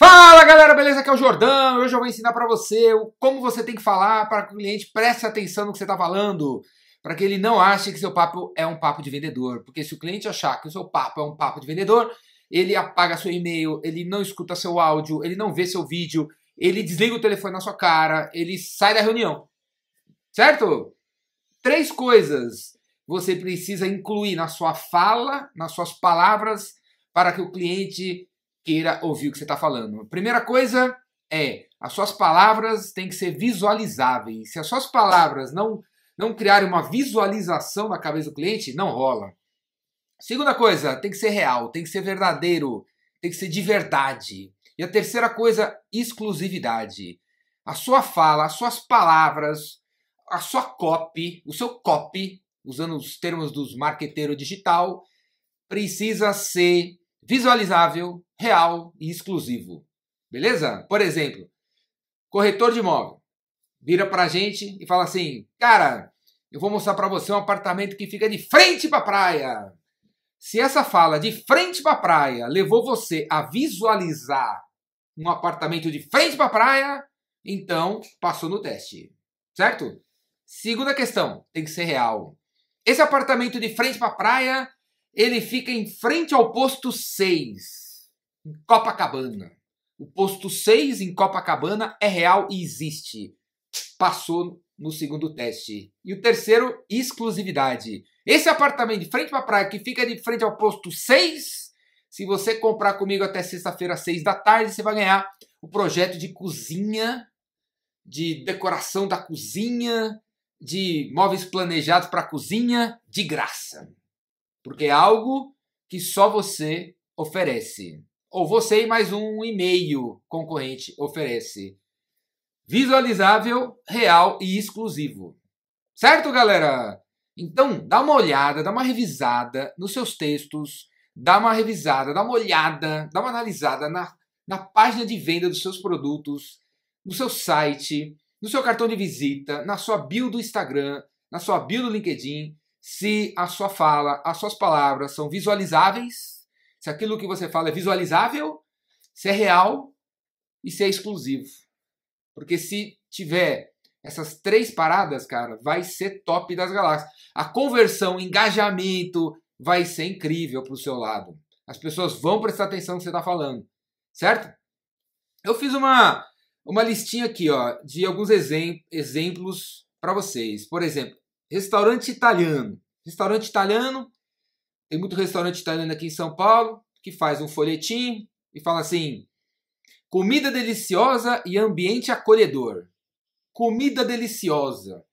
Fala galera, beleza? Aqui é o Jordão. Hoje eu vou ensinar para você como você tem que falar para que o cliente preste atenção no que você está falando, para que ele não ache que seu papo é um papo de vendedor. Porque se o cliente achar que o seu papo é um papo de vendedor, ele apaga seu e-mail, ele não escuta seu áudio, ele não vê seu vídeo, ele desliga o telefone na sua cara, ele sai da reunião. Certo? Três coisas você precisa incluir na sua fala, nas suas palavras, para que o cliente queira ouvir o que você está falando. Primeira coisa é, as suas palavras têm que ser visualizáveis. Se as suas palavras não, não criarem uma visualização na cabeça do cliente, não rola. Segunda coisa, tem que ser real, tem que ser verdadeiro, tem que ser de verdade. E a terceira coisa, exclusividade. A sua fala, as suas palavras, a sua copy, o seu copy, usando os termos dos marqueteiro digital, precisa ser visualizável, real e exclusivo. Beleza? Por exemplo, corretor de imóvel vira para a gente e fala assim: "Cara, eu vou mostrar para você um apartamento que fica de frente para a praia". Se essa fala de frente para a praia levou você a visualizar um apartamento de frente para a praia, então passou no teste. Certo? Segunda questão, tem que ser real. Esse apartamento de frente para a praia ele fica em frente ao posto 6, em Copacabana. O posto 6 em Copacabana é real e existe. Passou no segundo teste. E o terceiro, exclusividade. Esse apartamento de frente para a praia que fica de frente ao posto 6, se você comprar comigo até sexta-feira, 6 da tarde, você vai ganhar o projeto de cozinha, de decoração da cozinha, de móveis planejados para cozinha, de graça porque é algo que só você oferece. Ou você e mais um e-mail concorrente oferece. Visualizável, real e exclusivo. Certo, galera? Então, dá uma olhada, dá uma revisada nos seus textos, dá uma revisada, dá uma olhada, dá uma analisada na, na página de venda dos seus produtos, no seu site, no seu cartão de visita, na sua bio do Instagram, na sua bio do LinkedIn, se a sua fala, as suas palavras são visualizáveis, se aquilo que você fala é visualizável, se é real e se é exclusivo. Porque se tiver essas três paradas, cara, vai ser top das galáxias. A conversão, engajamento vai ser incrível pro seu lado. As pessoas vão prestar atenção no que você está falando, certo? Eu fiz uma uma listinha aqui, ó, de alguns exemplos para vocês. Por exemplo, Restaurante italiano. Restaurante italiano, tem muito restaurante italiano aqui em São Paulo, que faz um folhetim e fala assim: comida deliciosa e ambiente acolhedor. Comida deliciosa.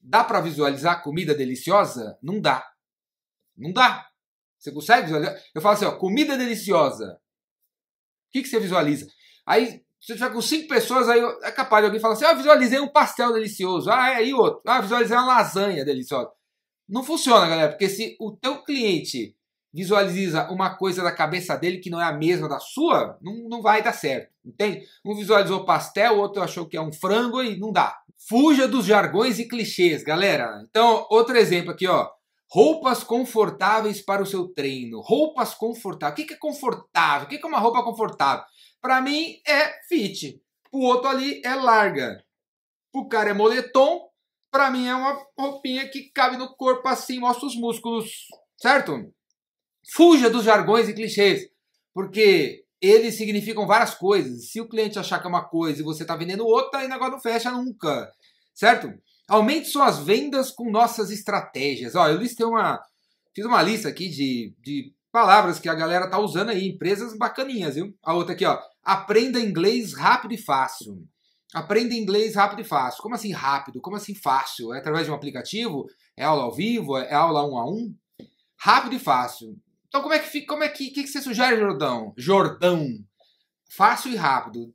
Dá para visualizar comida deliciosa? Não dá. Não dá. Você consegue visualizar? Eu falo assim: ó, comida deliciosa. O que, que você visualiza? Aí se tiver com cinco pessoas, aí é capaz de alguém falar assim: ah, visualizei um pastel delicioso. Ah, é aí outro. Ah, visualizei uma lasanha deliciosa. Não funciona, galera, porque se o teu cliente visualiza uma coisa da cabeça dele que não é a mesma da sua, não, não vai dar certo, entende? Um visualizou pastel, o outro achou que é um frango e não dá. Fuja dos jargões e clichês, galera. Então, outro exemplo aqui, ó. Roupas confortáveis para o seu treino. Roupas confortáveis. O que é confortável? O que é uma roupa confortável? Para mim é fit. o outro ali é larga. o cara é moletom. Para mim é uma roupinha que cabe no corpo assim, mostra os músculos, certo? Fuja dos jargões e clichês, porque eles significam várias coisas. Se o cliente achar que é uma coisa e você está vendendo outra, aí o negócio não fecha nunca, certo? Aumente suas vendas com nossas estratégias. Ó, eu listei uma, fiz uma lista aqui de, de palavras que a galera tá usando aí, empresas bacaninhas, viu? A outra aqui, ó. Aprenda inglês rápido e fácil. Aprenda inglês rápido e fácil. Como assim rápido? Como assim fácil? É através de um aplicativo? É aula ao vivo? É aula um a um? Rápido e fácil. Então como é que fica? Como é que, que, que você sugere, Jordão? Jordão. Fácil e rápido.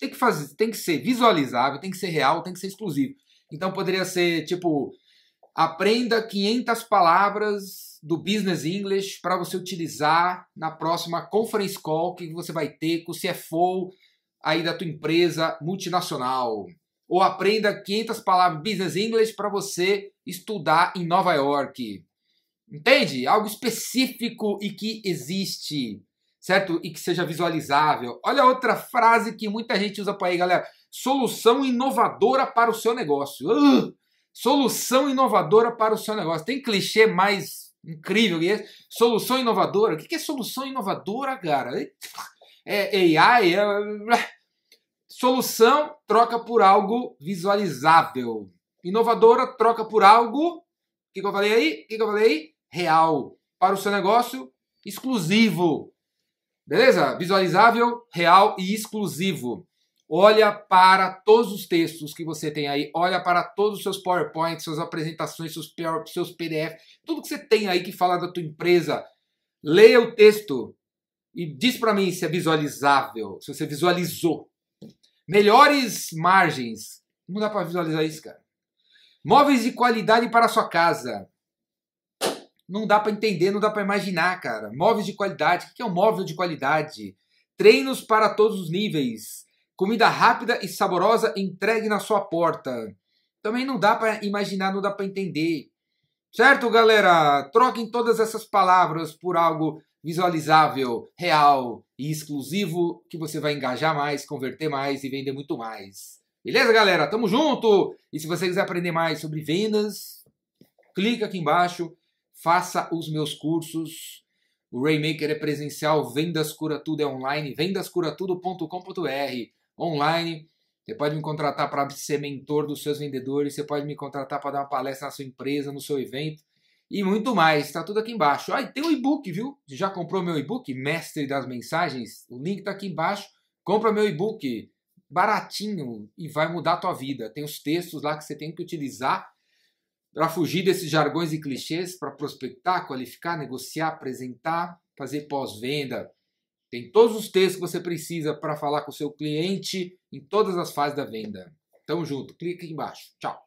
Tem que fazer, tem que ser visualizável, tem que ser real, tem que ser exclusivo. Então poderia ser tipo Aprenda 500 palavras do Business English para você utilizar na próxima conference call que você vai ter com o CFO aí da tua empresa multinacional. Ou aprenda 500 palavras Business English para você estudar em Nova York. Entende? Algo específico e que existe, certo? E que seja visualizável. Olha outra frase que muita gente usa para aí, galera. Solução inovadora para o seu negócio. Uh! Solução inovadora para o seu negócio. Tem clichê mais incrível que esse? Solução inovadora? O que é solução inovadora, cara? É AI? É... Solução troca por algo visualizável. Inovadora troca por algo. O que, eu falei aí? O que, que eu falei aí? Real. Para o seu negócio, exclusivo. Beleza? Visualizável, real e exclusivo. Olha para todos os textos que você tem aí, olha para todos os seus PowerPoints, suas apresentações, seus, seus PDF, tudo que você tem aí que fala da tua empresa. Leia o texto e diz para mim se é visualizável, se você visualizou. Melhores margens. Não dá para visualizar isso, cara. Móveis de qualidade para a sua casa. Não dá para entender, não dá para imaginar, cara. Móveis de qualidade. O que é um móvel de qualidade? Treinos para todos os níveis Comida rápida e saborosa entregue na sua porta. Também não dá para imaginar, não dá para entender. Certo, galera? Troquem todas essas palavras por algo visualizável, real e exclusivo que você vai engajar mais, converter mais e vender muito mais. Beleza, galera? Tamo junto! E se você quiser aprender mais sobre vendas, clica aqui embaixo, faça os meus cursos. O Raymaker é presencial, Vendas Cura Tudo é online, vendascuratudo.com.br online. Você pode me contratar para ser mentor dos seus vendedores, você pode me contratar para dar uma palestra na sua empresa, no seu evento e muito mais. Está tudo aqui embaixo. Ah, e tem o um e-book, viu? Você já comprou meu e-book, Mestre das Mensagens? O link está aqui embaixo. Compra meu e-book baratinho e vai mudar a tua vida. Tem os textos lá que você tem que utilizar para fugir desses jargões e clichês, para prospectar, qualificar, negociar, apresentar, fazer pós-venda, tem todos os textos que você precisa para falar com o seu cliente em todas as fases da venda. Tamo junto. Clica aqui embaixo. Tchau.